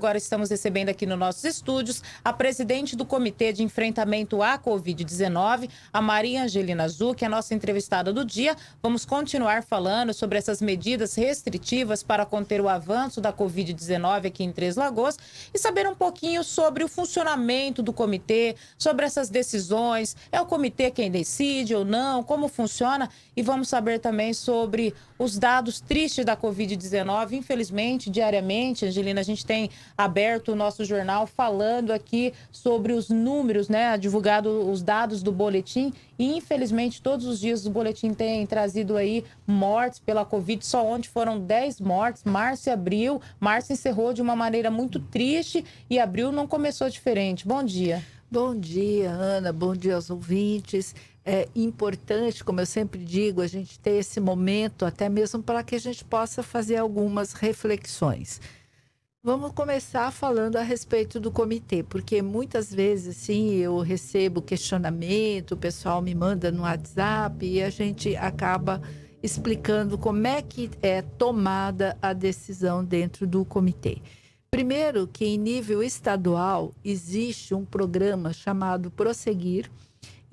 Agora estamos recebendo aqui nos nossos estúdios a presidente do Comitê de Enfrentamento à Covid-19, a Maria Angelina Azul, que é a nossa entrevistada do dia. Vamos continuar falando sobre essas medidas restritivas para conter o avanço da Covid-19 aqui em Três Lagoas e saber um pouquinho sobre o funcionamento do comitê, sobre essas decisões. É o comitê quem decide ou não, como funciona? E vamos saber também sobre os dados tristes da Covid-19. Infelizmente, diariamente, Angelina, a gente tem aberto o nosso jornal falando aqui sobre os números, né? Divulgado os dados do boletim. E, infelizmente, todos os dias o boletim tem trazido aí mortes pela Covid. Só ontem foram 10 mortes. Março e abril. Março encerrou de uma maneira muito triste e abril não começou diferente. Bom dia. Bom dia, Ana. Bom dia aos ouvintes é importante, como eu sempre digo, a gente ter esse momento, até mesmo para que a gente possa fazer algumas reflexões. Vamos começar falando a respeito do comitê, porque muitas vezes, sim, eu recebo questionamento, o pessoal me manda no WhatsApp e a gente acaba explicando como é que é tomada a decisão dentro do comitê. Primeiro, que em nível estadual existe um programa chamado Prosseguir,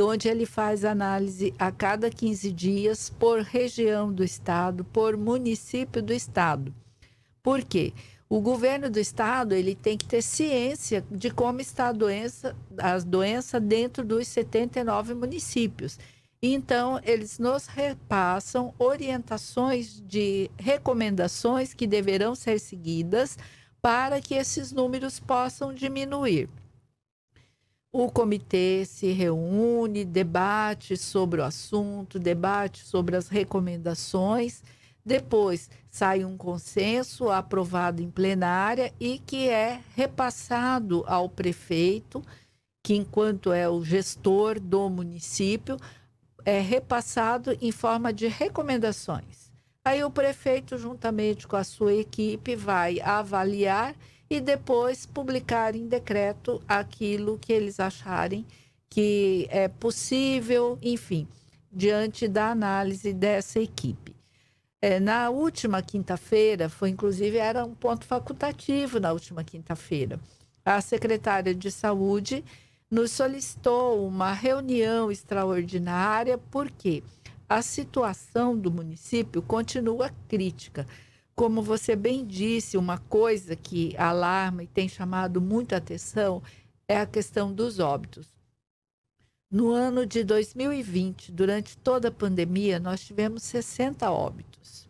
onde ele faz análise a cada 15 dias por região do estado, por município do estado. Por quê? Porque o governo do estado ele tem que ter ciência de como está a doença, a doença dentro dos 79 municípios. Então, eles nos repassam orientações de recomendações que deverão ser seguidas para que esses números possam diminuir. O comitê se reúne, debate sobre o assunto, debate sobre as recomendações depois sai um consenso aprovado em plenária e que é repassado ao prefeito, que enquanto é o gestor do município, é repassado em forma de recomendações. Aí o prefeito, juntamente com a sua equipe, vai avaliar e depois publicar em decreto aquilo que eles acharem que é possível, enfim, diante da análise dessa equipe. É, na última quinta-feira, foi inclusive era um ponto facultativo na última quinta-feira. A secretária de Saúde nos solicitou uma reunião extraordinária, porque a situação do município continua crítica. Como você bem disse, uma coisa que alarma e tem chamado muita atenção é a questão dos óbitos. No ano de 2020, durante toda a pandemia, nós tivemos 60 óbitos.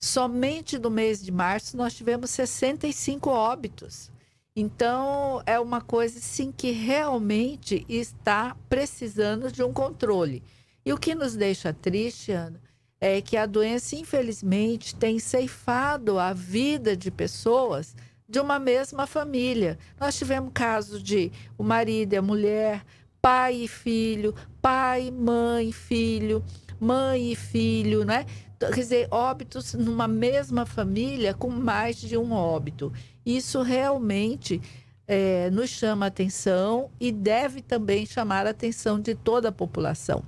Somente no mês de março, nós tivemos 65 óbitos. Então, é uma coisa sim que realmente está precisando de um controle. E o que nos deixa triste, Ana, é que a doença, infelizmente, tem ceifado a vida de pessoas de uma mesma família. Nós tivemos casos de o marido e a mulher, pai e filho, pai, mãe, filho, mãe e filho, né? Quer dizer, óbitos numa mesma família com mais de um óbito. Isso realmente é, nos chama a atenção e deve também chamar a atenção de toda a população.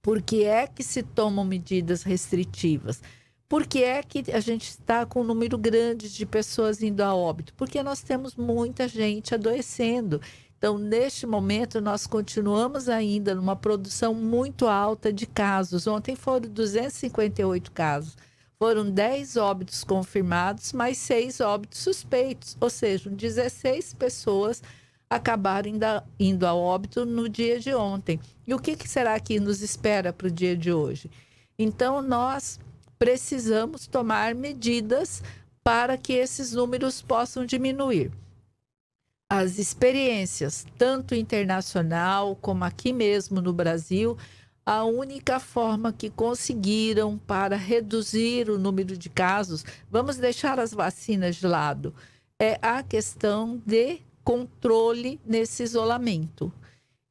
Por que é que se tomam medidas restritivas? Por que é que a gente está com um número grande de pessoas indo a óbito? Porque nós temos muita gente adoecendo. Então, neste momento, nós continuamos ainda numa produção muito alta de casos. Ontem foram 258 casos. Foram 10 óbitos confirmados, mais 6 óbitos suspeitos, ou seja, 16 pessoas acabaram indo a óbito no dia de ontem. E o que, que será que nos espera para o dia de hoje? Então, nós precisamos tomar medidas para que esses números possam diminuir as experiências, tanto internacional como aqui mesmo no Brasil, a única forma que conseguiram para reduzir o número de casos, vamos deixar as vacinas de lado, é a questão de controle nesse isolamento.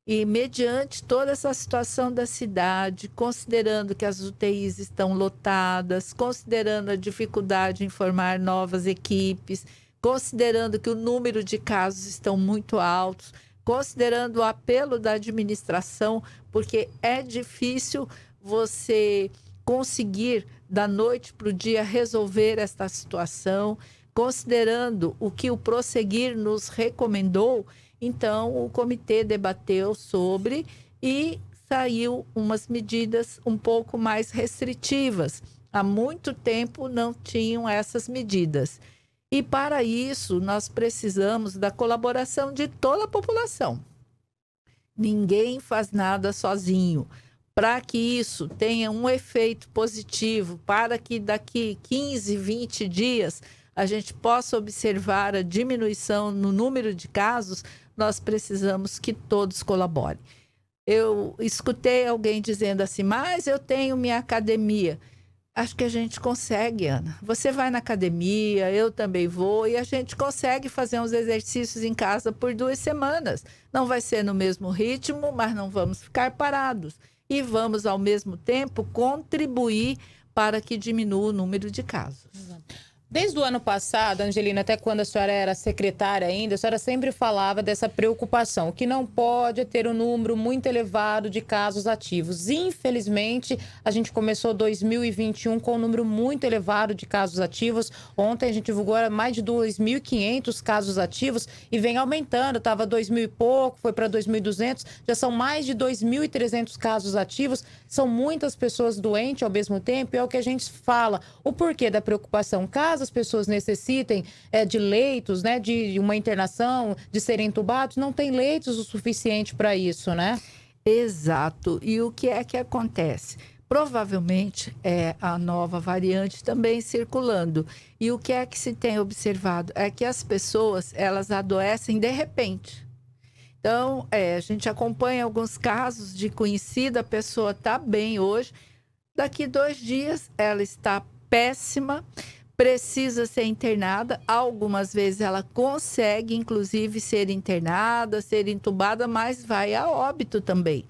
E mediante toda essa situação da cidade, considerando que as UTIs estão lotadas, considerando a dificuldade em formar novas equipes, considerando que o número de casos estão muito altos, considerando o apelo da administração, porque é difícil você conseguir da noite para o dia resolver esta situação, considerando o que o prosseguir nos recomendou, então o comitê debateu sobre e saiu umas medidas um pouco mais restritivas. Há muito tempo não tinham essas medidas. E para isso, nós precisamos da colaboração de toda a população. Ninguém faz nada sozinho. Para que isso tenha um efeito positivo, para que daqui 15, 20 dias a gente possa observar a diminuição no número de casos, nós precisamos que todos colaborem. Eu escutei alguém dizendo assim: "Mas eu tenho minha academia" acho que a gente consegue, Ana. Você vai na academia, eu também vou, e a gente consegue fazer uns exercícios em casa por duas semanas. Não vai ser no mesmo ritmo, mas não vamos ficar parados. E vamos, ao mesmo tempo, contribuir para que diminua o número de casos. Exato. Desde o ano passado, Angelina, até quando a senhora era secretária ainda, a senhora sempre falava dessa preocupação. O que não pode é ter um número muito elevado de casos ativos. Infelizmente, a gente começou 2021 com um número muito elevado de casos ativos. Ontem a gente divulgou mais de 2.500 casos ativos e vem aumentando. Estava 2.000 e pouco, foi para 2.200. Já são mais de 2.300 casos ativos. São muitas pessoas doentes ao mesmo tempo, e é o que a gente fala. O porquê da preocupação? Caso as pessoas necessitem é, de leitos, né, de uma internação, de serem entubados, não tem leitos o suficiente para isso, né? Exato. E o que é que acontece? Provavelmente é a nova variante também circulando. E o que é que se tem observado? É que as pessoas, elas adoecem de repente então, é, a gente acompanha alguns casos de conhecida, a pessoa está bem hoje. Daqui dois dias, ela está péssima, precisa ser internada. Algumas vezes ela consegue, inclusive, ser internada, ser entubada, mas vai a óbito também.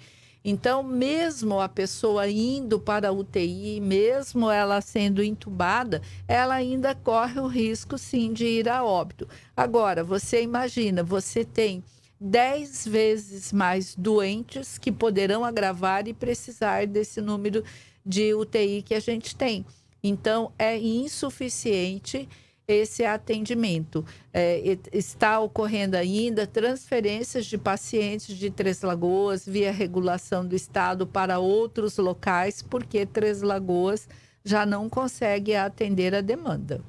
Então, mesmo a pessoa indo para a UTI, mesmo ela sendo entubada, ela ainda corre o risco, sim, de ir a óbito. Agora, você imagina, você tem 10 vezes mais doentes que poderão agravar e precisar desse número de UTI que a gente tem. Então, é insuficiente esse atendimento. É, está ocorrendo ainda transferências de pacientes de Três Lagoas via regulação do Estado para outros locais, porque Três Lagoas já não consegue atender a demanda.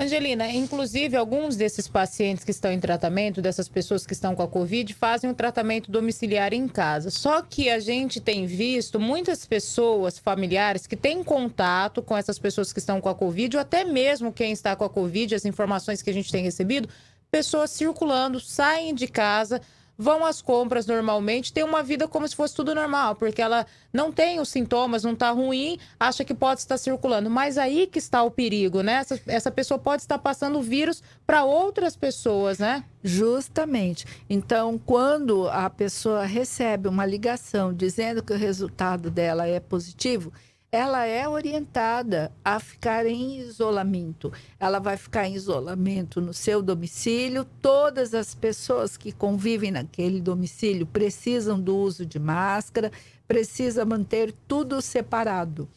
Angelina, inclusive alguns desses pacientes que estão em tratamento, dessas pessoas que estão com a Covid, fazem o um tratamento domiciliar em casa. Só que a gente tem visto muitas pessoas, familiares, que têm contato com essas pessoas que estão com a Covid, ou até mesmo quem está com a Covid, as informações que a gente tem recebido, pessoas circulando, saem de casa vão às compras normalmente, tem uma vida como se fosse tudo normal, porque ela não tem os sintomas, não está ruim, acha que pode estar circulando. Mas aí que está o perigo, né? Essa, essa pessoa pode estar passando o vírus para outras pessoas, né? Justamente. Então, quando a pessoa recebe uma ligação dizendo que o resultado dela é positivo, ela é orientada a ficar em isolamento. Ela vai ficar em isolamento no seu domicílio. Todas as pessoas que convivem naquele domicílio precisam do uso de máscara, precisa manter tudo separado.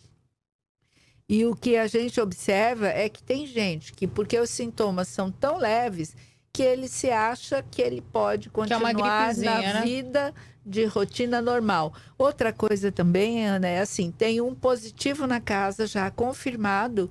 E o que a gente observa é que tem gente que, porque os sintomas são tão leves, que ele se acha que ele pode é continuar é na né? vida de rotina normal. Outra coisa também, Ana, é assim, tem um positivo na casa já confirmado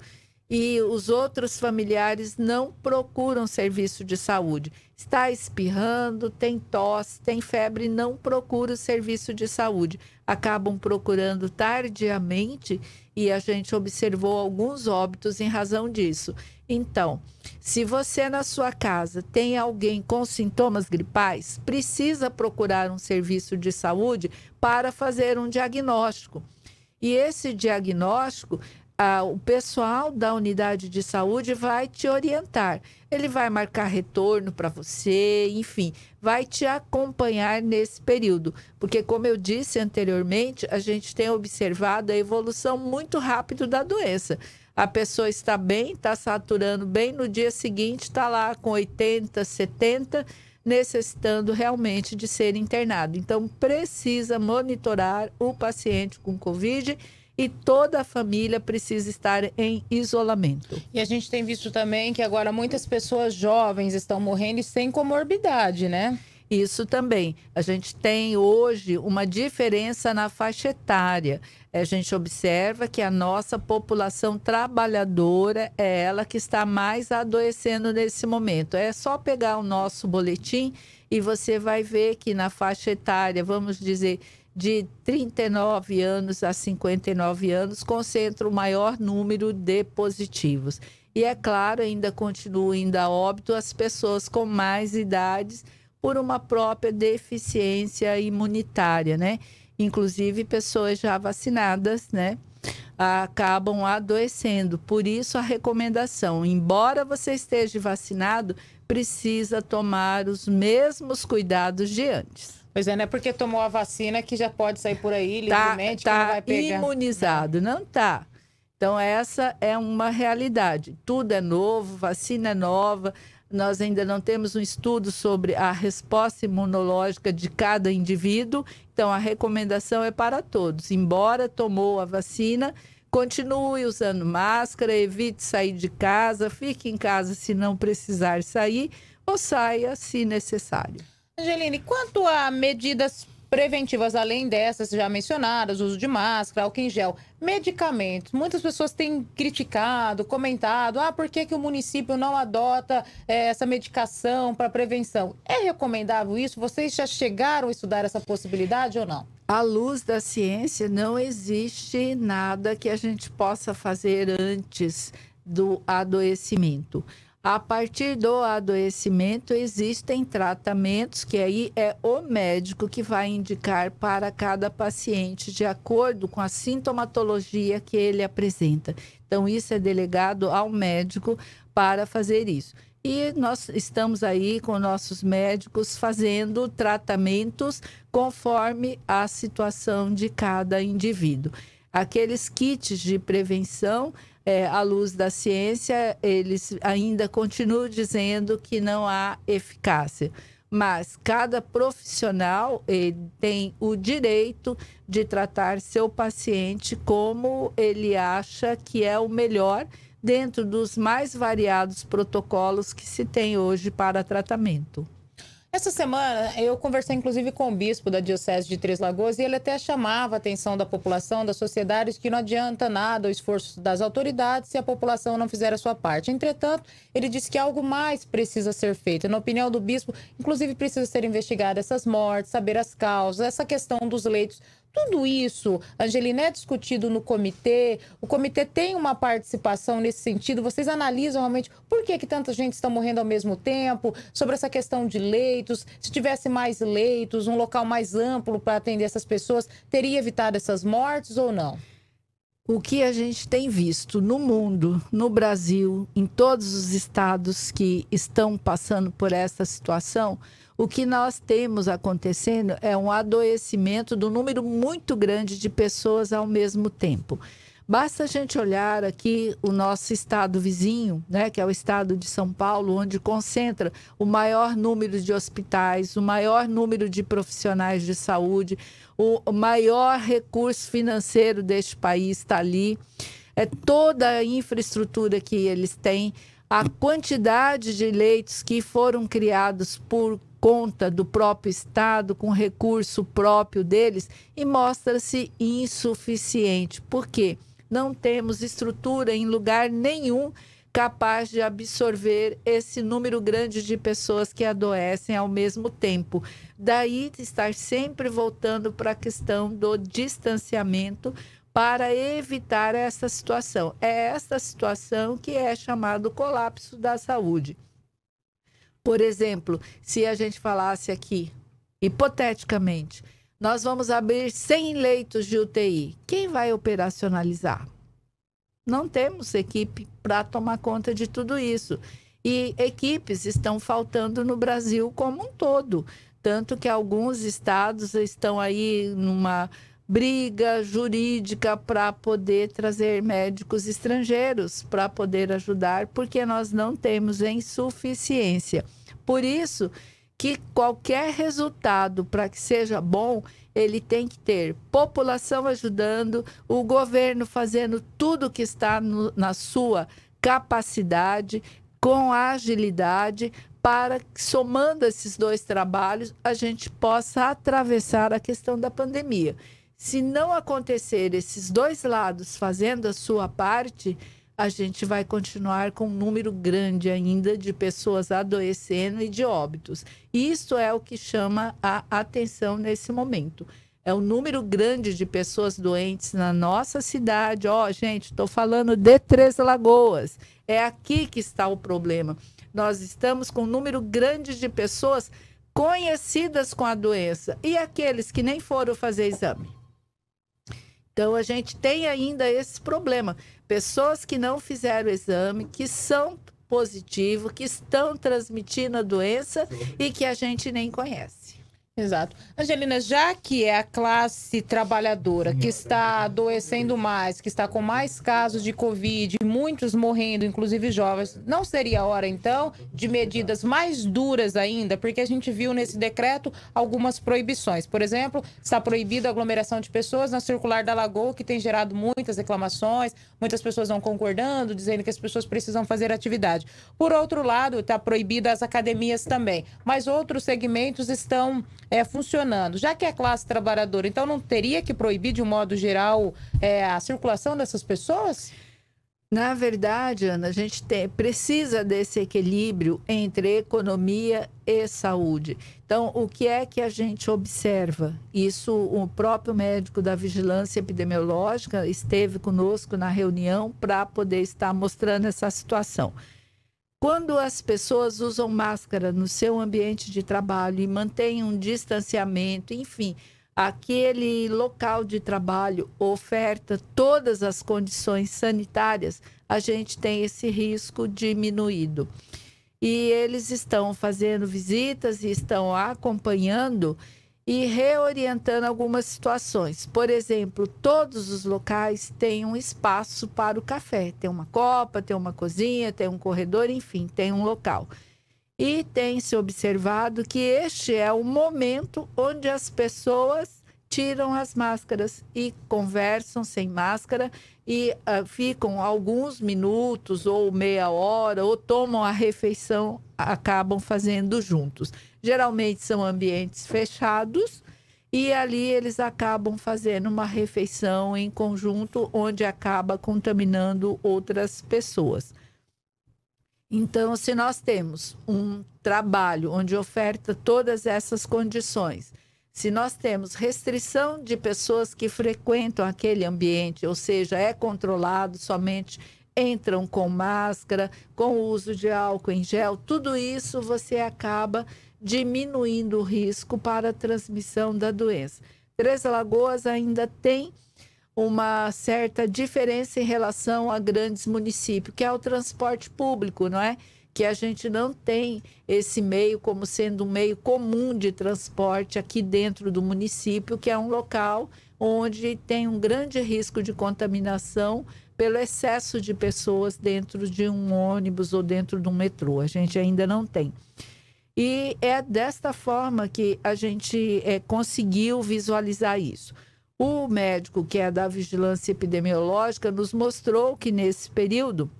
e os outros familiares não procuram serviço de saúde. Está espirrando, tem tosse, tem febre, não procura o serviço de saúde. Acabam procurando tardiamente e a gente observou alguns óbitos em razão disso. Então, se você na sua casa tem alguém com sintomas gripais, precisa procurar um serviço de saúde para fazer um diagnóstico. E esse diagnóstico ah, o pessoal da unidade de saúde vai te orientar. Ele vai marcar retorno para você, enfim, vai te acompanhar nesse período. Porque, como eu disse anteriormente, a gente tem observado a evolução muito rápida da doença a pessoa está bem, está saturando bem, no dia seguinte está lá com 80, 70, necessitando realmente de ser internado. Então, precisa monitorar o paciente com Covid e toda a família precisa estar em isolamento. E a gente tem visto também que agora muitas pessoas jovens estão morrendo e sem comorbidade, né? Isso também. A gente tem hoje uma diferença na faixa etária. É, a gente observa que a nossa população trabalhadora é ela que está mais adoecendo nesse momento. É só pegar o nosso boletim e você vai ver que na faixa etária, vamos dizer, de 39 anos a 59 anos concentra o maior número de positivos. E é claro, ainda continuam indo a óbito as pessoas com mais idades por uma própria deficiência imunitária, né? Inclusive pessoas já vacinadas, né? Acabam adoecendo. Por isso a recomendação, embora você esteja vacinado, precisa tomar os mesmos cuidados de antes. Pois é, não é porque tomou a vacina que já pode sair por aí tá, livremente tá não vai pegar. imunizado, não tá. Então essa é uma realidade. Tudo é novo, vacina é nova. Nós ainda não temos um estudo sobre a resposta imunológica de cada indivíduo. Então a recomendação é para todos. Embora tomou a vacina, continue usando máscara, evite sair de casa, fique em casa se não precisar sair ou saia se necessário. Angeline, quanto a medidas preventivas, além dessas já mencionadas, uso de máscara, álcool em gel, medicamentos. Muitas pessoas têm criticado, comentado, ah, por que, que o município não adota é, essa medicação para prevenção? É recomendável isso? Vocês já chegaram a estudar essa possibilidade ou não? À luz da ciência, não existe nada que a gente possa fazer antes do adoecimento. A partir do adoecimento, existem tratamentos que aí é o médico que vai indicar para cada paciente, de acordo com a sintomatologia que ele apresenta. Então, isso é delegado ao médico para fazer isso. E nós estamos aí com nossos médicos fazendo tratamentos conforme a situação de cada indivíduo. Aqueles kits de prevenção é, à luz da ciência, eles ainda continuam dizendo que não há eficácia. Mas cada profissional tem o direito de tratar seu paciente como ele acha que é o melhor dentro dos mais variados protocolos que se tem hoje para tratamento. Essa semana eu conversei inclusive com o bispo da Diocese de Três Lagoas e ele até chamava a atenção da população, da sociedade, que não adianta nada o esforço das autoridades se a população não fizer a sua parte. Entretanto, ele disse que algo mais precisa ser feito. Na opinião do bispo, inclusive precisa ser investigada essas mortes, saber as causas, essa questão dos leitos tudo isso, Angelina, é discutido no comitê, o comitê tem uma participação nesse sentido, vocês analisam realmente por que, que tanta gente está morrendo ao mesmo tempo, sobre essa questão de leitos, se tivesse mais leitos, um local mais amplo para atender essas pessoas, teria evitado essas mortes ou não? O que a gente tem visto no mundo, no Brasil, em todos os estados que estão passando por essa situação, o que nós temos acontecendo é um adoecimento do número muito grande de pessoas ao mesmo tempo. Basta a gente olhar aqui o nosso estado vizinho, né, que é o estado de São Paulo, onde concentra o maior número de hospitais, o maior número de profissionais de saúde, o maior recurso financeiro deste país está ali. É toda a infraestrutura que eles têm, a quantidade de leitos que foram criados por conta do próprio Estado, com recurso próprio deles, e mostra-se insuficiente. Por quê? Não temos estrutura em lugar nenhum capaz de absorver esse número grande de pessoas que adoecem ao mesmo tempo. Daí estar sempre voltando para a questão do distanciamento para evitar essa situação. É essa situação que é chamado colapso da saúde. Por exemplo, se a gente falasse aqui, hipoteticamente, nós vamos abrir 100 leitos de UTI, quem vai operacionalizar? Não temos equipe para tomar conta de tudo isso. E equipes estão faltando no Brasil como um todo. Tanto que alguns estados estão aí numa briga jurídica para poder trazer médicos estrangeiros para poder ajudar, porque nós não temos insuficiência. Por isso que qualquer resultado para que seja bom, ele tem que ter população ajudando, o governo fazendo tudo que está no, na sua capacidade, com agilidade, para que, somando esses dois trabalhos, a gente possa atravessar a questão da pandemia. Se não acontecer esses dois lados fazendo a sua parte, a gente vai continuar com um número grande ainda de pessoas adoecendo e de óbitos. Isso é o que chama a atenção nesse momento. É o um número grande de pessoas doentes na nossa cidade. Ó, oh, gente, estou falando de Três Lagoas. É aqui que está o problema. Nós estamos com um número grande de pessoas conhecidas com a doença e aqueles que nem foram fazer exame. Então a gente tem ainda esse problema. Pessoas que não fizeram o exame, que são positivo, que estão transmitindo a doença e que a gente nem conhece. Exato. Angelina, já que é a classe trabalhadora que está adoecendo mais, que está com mais casos de Covid, muitos morrendo, inclusive jovens, não seria hora, então, de medidas mais duras ainda? Porque a gente viu nesse decreto algumas proibições. Por exemplo, está proibida a aglomeração de pessoas na circular da Lagoa, que tem gerado muitas reclamações, muitas pessoas não concordando, dizendo que as pessoas precisam fazer atividade. Por outro lado, está proibida as academias também, mas outros segmentos estão é, funcionando. Já que é classe trabalhadora, então não teria que proibir, de um modo geral, é, a circulação dessas pessoas? Na verdade, Ana, a gente tem, precisa desse equilíbrio entre economia e saúde. Então, o que é que a gente observa? Isso, o próprio médico da vigilância epidemiológica esteve conosco na reunião para poder estar mostrando essa situação. Quando as pessoas usam máscara no seu ambiente de trabalho e mantêm um distanciamento, enfim, aquele local de trabalho oferta todas as condições sanitárias, a gente tem esse risco diminuído. E eles estão fazendo visitas e estão acompanhando e reorientando algumas situações. Por exemplo, todos os locais têm um espaço para o café. Tem uma copa, tem uma cozinha, tem um corredor, enfim, tem um local. E tem se observado que este é o momento onde as pessoas tiram as máscaras e conversam sem máscara e uh, ficam alguns minutos ou meia hora ou tomam a refeição, acabam fazendo juntos. Geralmente são ambientes fechados e ali eles acabam fazendo uma refeição em conjunto, onde acaba contaminando outras pessoas. Então, se nós temos um trabalho onde oferta todas essas condições, se nós temos restrição de pessoas que frequentam aquele ambiente, ou seja, é controlado somente entram com máscara, com o uso de álcool em gel, tudo isso você acaba diminuindo o risco para a transmissão da doença. Três Lagoas ainda tem uma certa diferença em relação a grandes municípios, que é o transporte público, não é? Que a gente não tem esse meio como sendo um meio comum de transporte aqui dentro do município, que é um local onde tem um grande risco de contaminação pelo excesso de pessoas dentro de um ônibus ou dentro de um metrô. A gente ainda não tem. E é desta forma que a gente é, conseguiu visualizar isso. O médico que é da vigilância epidemiológica nos mostrou que nesse período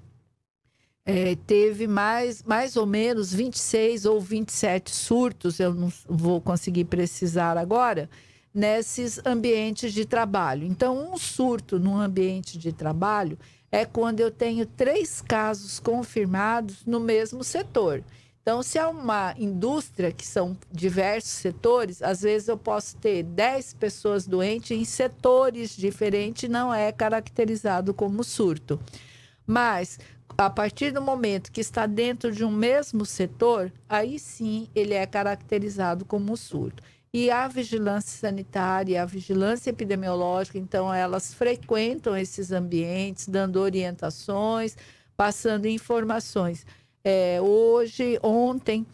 é, teve mais, mais ou menos 26 ou 27 surtos, eu não vou conseguir precisar agora, nesses ambientes de trabalho. Então, um surto num ambiente de trabalho é quando eu tenho três casos confirmados no mesmo setor. Então, se é uma indústria que são diversos setores, às vezes eu posso ter 10 pessoas doentes em setores diferentes, não é caracterizado como surto. Mas, a partir do momento que está dentro de um mesmo setor, aí sim ele é caracterizado como surto. E a vigilância sanitária, a vigilância epidemiológica, então elas frequentam esses ambientes, dando orientações, passando informações é, hoje, ontem,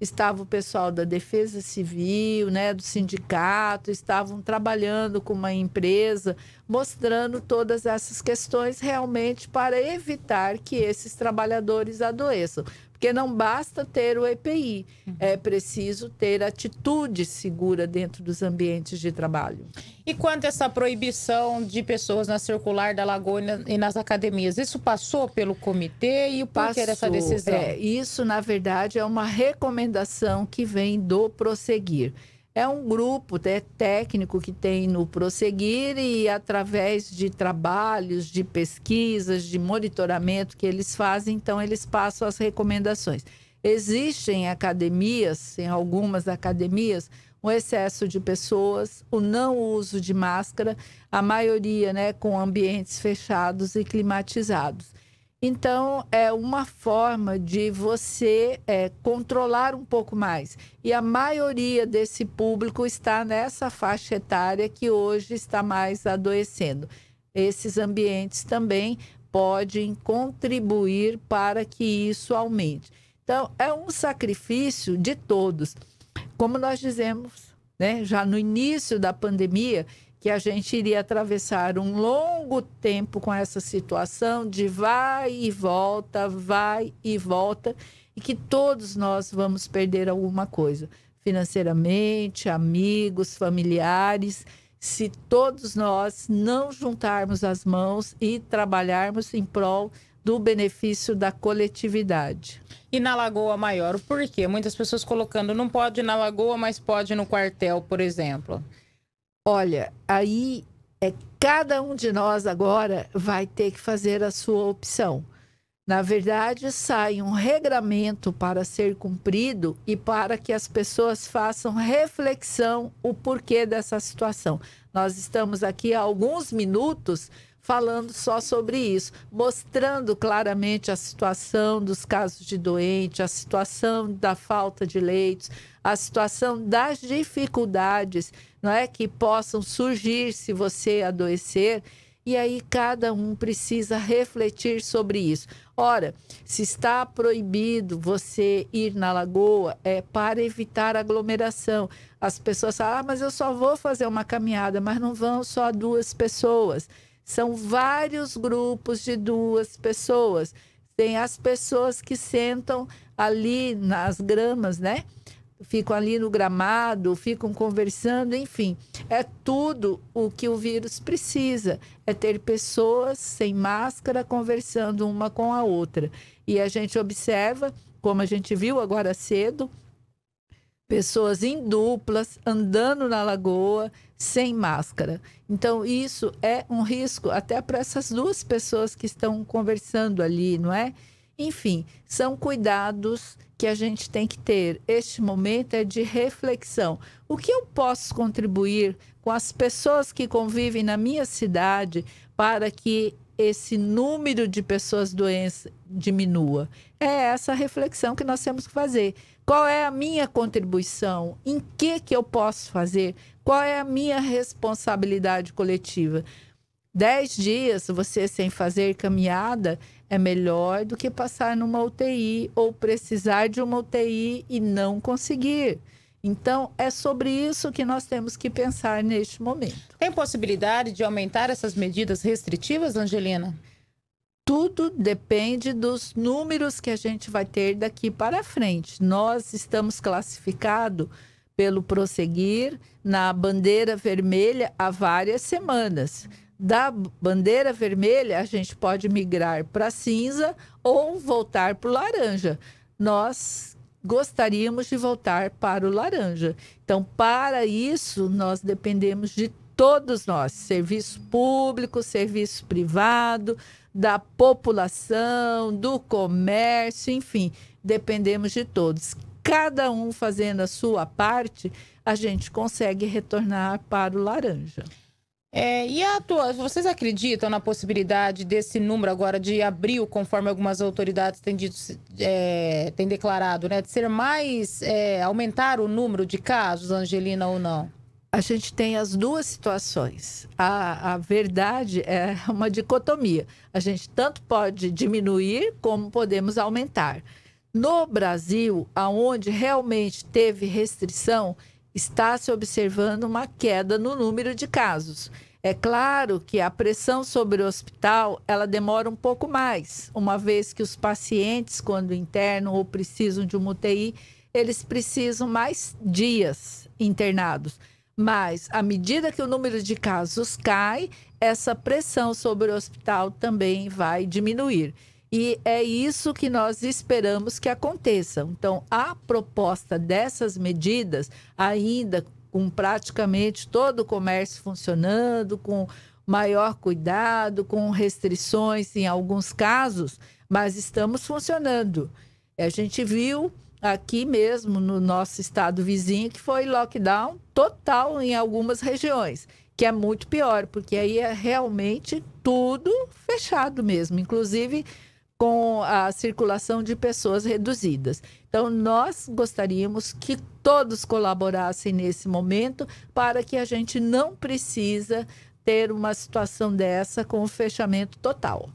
estava o pessoal da Defesa Civil, né, do sindicato, estavam trabalhando com uma empresa, mostrando todas essas questões realmente para evitar que esses trabalhadores adoeçam. Porque não basta ter o EPI, é preciso ter atitude segura dentro dos ambientes de trabalho. E quanto a essa proibição de pessoas na circular da Lagoa e nas academias, isso passou pelo comitê e o que era essa decisão? É, isso, na verdade, é uma recomendação que vem do prosseguir. É um grupo é técnico que tem no Prosseguir e através de trabalhos, de pesquisas, de monitoramento que eles fazem, então eles passam as recomendações. Existem academias, em algumas academias, o excesso de pessoas, o não uso de máscara, a maioria né, com ambientes fechados e climatizados. Então, é uma forma de você é, controlar um pouco mais. E a maioria desse público está nessa faixa etária que hoje está mais adoecendo. Esses ambientes também podem contribuir para que isso aumente. Então, é um sacrifício de todos. Como nós dizemos né, já no início da pandemia, que a gente iria atravessar um longo tempo com essa situação de vai e volta, vai e volta, e que todos nós vamos perder alguma coisa, financeiramente, amigos, familiares, se todos nós não juntarmos as mãos e trabalharmos em prol do benefício da coletividade. E na Lagoa Maior, por quê? Muitas pessoas colocando, não pode na Lagoa, mas pode no quartel, por exemplo. Olha, aí é cada um de nós agora vai ter que fazer a sua opção. Na verdade, sai um regramento para ser cumprido e para que as pessoas façam reflexão o porquê dessa situação. Nós estamos aqui há alguns minutos falando só sobre isso, mostrando claramente a situação dos casos de doente, a situação da falta de leitos, a situação das dificuldades, não é que possam surgir se você adoecer. E aí cada um precisa refletir sobre isso. Ora, se está proibido você ir na lagoa, é para evitar aglomeração. As pessoas falam, ah, mas eu só vou fazer uma caminhada, mas não vão só duas pessoas. São vários grupos de duas pessoas. Tem as pessoas que sentam ali nas gramas, né? Ficam ali no gramado, ficam conversando, enfim. É tudo o que o vírus precisa. É ter pessoas sem máscara conversando uma com a outra. E a gente observa, como a gente viu agora cedo, pessoas em duplas andando na lagoa sem máscara. Então, isso é um risco até para essas duas pessoas que estão conversando ali, não é? Enfim, são cuidados que a gente tem que ter. Este momento é de reflexão. O que eu posso contribuir com as pessoas que convivem na minha cidade para que esse número de pessoas doentes diminua? É essa reflexão que nós temos que fazer. Qual é a minha contribuição? Em que que eu posso fazer? Qual é a minha responsabilidade coletiva? Dez dias você sem fazer caminhada é melhor do que passar numa UTI ou precisar de uma UTI e não conseguir. Então, é sobre isso que nós temos que pensar neste momento. Tem possibilidade de aumentar essas medidas restritivas, Angelina? Tudo depende dos números que a gente vai ter daqui para frente. Nós estamos classificados pelo prosseguir na bandeira vermelha há várias semanas. Da bandeira vermelha, a gente pode migrar para cinza ou voltar para o laranja. Nós gostaríamos de voltar para o laranja. Então, para isso, nós dependemos de todos nós, serviço público, serviço privado, da população, do comércio, enfim, dependemos de todos. Cada um fazendo a sua parte, a gente consegue retornar para o laranja. É, e a tua, vocês acreditam na possibilidade desse número agora de abril, conforme algumas autoridades têm, dito, é, têm declarado, né, de ser mais é, aumentar o número de casos, Angelina, ou não? A gente tem as duas situações. A, a verdade é uma dicotomia. A gente tanto pode diminuir como podemos aumentar. No Brasil, aonde realmente teve restrição, está se observando uma queda no número de casos. É claro que a pressão sobre o hospital ela demora um pouco mais, uma vez que os pacientes, quando internam ou precisam de uma UTI, eles precisam mais dias internados. Mas, à medida que o número de casos cai, essa pressão sobre o hospital também vai diminuir. E é isso que nós esperamos que aconteça. Então, a proposta dessas medidas, ainda com praticamente todo o comércio funcionando, com maior cuidado, com restrições em alguns casos, mas estamos funcionando. A gente viu aqui mesmo no nosso estado vizinho que foi lockdown total em algumas regiões, que é muito pior, porque aí é realmente tudo fechado mesmo, inclusive com a circulação de pessoas reduzidas. Então, nós gostaríamos que todos colaborassem nesse momento para que a gente não precisa ter uma situação dessa com o fechamento total.